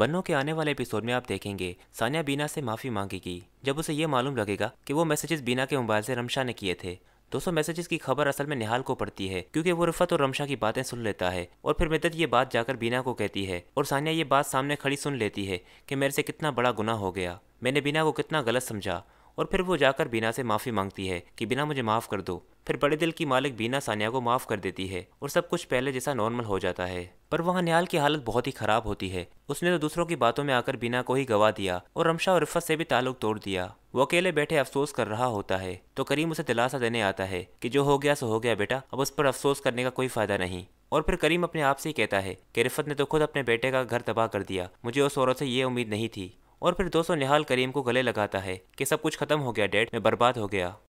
बन्नो के आने वाले एपिसोड में आप देखेंगे सानिया बीना से माफ़ी मांगेगी जब उसे यह मालूम लगेगा कि वो मैसेजेस बीना के मोबाइल से रमशा ने किए थे दोस्तों मैसेजेस की खबर असल में निहाल को पड़ती है क्योंकि वो रफत और रमशा की बातें सुन लेता है और फिर मिदत ये बात जाकर बीना को कहती है और सानिया ये बात सामने खड़ी सुन लेती है कि मेरे से कितना बड़ा गुना हो गया मैंने बीना को कितना गलत समझा और फिर वो जाकर बीना से माफ़ी मांगती है कि बिना मुझे माफ़ कर दो फिर बड़े दिल की मालिक बीना सानिया को माफ़ कर देती है और सब कुछ पहले जैसा नॉर्मल हो जाता है पर वहाँ निहाल की हालत बहुत ही खराब होती है उसने तो दूसरों की बातों में आकर बिना को ही गवा दिया और रमशा और रिफत से भी ताल्लुक तोड़ दिया वो अकेले बैठे अफसोस कर रहा होता है तो करीम उसे दिलासा देने आता है कि जो हो गया सो हो गया बेटा अब उस पर अफसोस करने का कोई फायदा नहीं और फिर करीम अपने आप से ही कहता है कि रिफत ने तो खुद अपने बेटे का घर तबाह कर दिया मुझे उस औरत से ये उम्मीद नहीं थी और फिर दोस्तों निहाल करीम को गले लगाता है कि सब कुछ खत्म हो गया डेट में बर्बाद हो गया